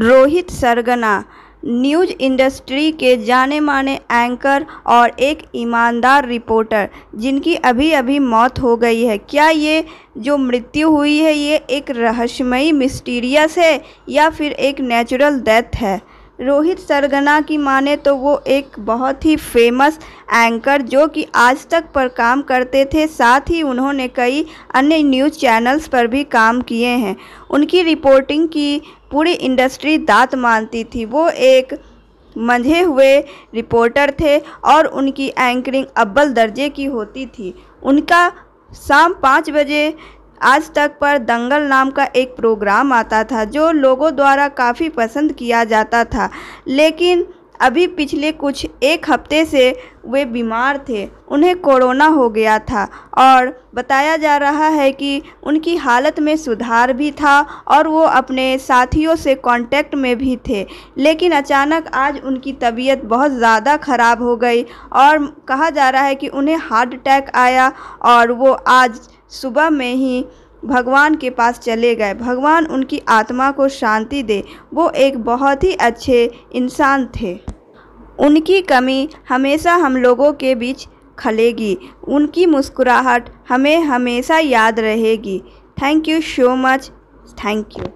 रोहित सरगना news industry के जाने माने एंकर और एक ईमानदार रिपोर्टर जिनकी अभी अभी मौत हो गई है क्या ये जो मृत्यु हुई है ये एक रहस्यमयी मिस्टीरियस है या फिर एक नेचुरल डेथ है रोहित सरगना की माने तो वो एक बहुत ही फेमस एंकर जो कि आज तक पर काम करते थे साथ ही उन्होंने कई अन्य न्यूज़ चैनल्स पर भी काम किए हैं उनकी रिपोर्टिंग की पूरी इंडस्ट्री दांत मानती थी वो एक मंझे हुए रिपोर्टर थे और उनकी एंकरिंग अब्बल दर्जे की होती थी उनका शाम पाँच बजे आज तक पर दंगल नाम का एक प्रोग्राम आता था जो लोगों द्वारा काफ़ी पसंद किया जाता था लेकिन अभी पिछले कुछ एक हफ्ते से वे बीमार थे उन्हें कोरोना हो गया था और बताया जा रहा है कि उनकी हालत में सुधार भी था और वो अपने साथियों से कांटेक्ट में भी थे लेकिन अचानक आज उनकी तबीयत बहुत ज़्यादा ख़राब हो गई और कहा जा रहा है कि उन्हें हार्ट अटैक आया और वो आज सुबह में ही भगवान के पास चले गए भगवान उनकी आत्मा को शांति दे वो एक बहुत ही अच्छे इंसान थे उनकी कमी हमेशा हम लोगों के बीच खलेगी उनकी मुस्कुराहट हमें हमेशा याद रहेगी thank you so much thank you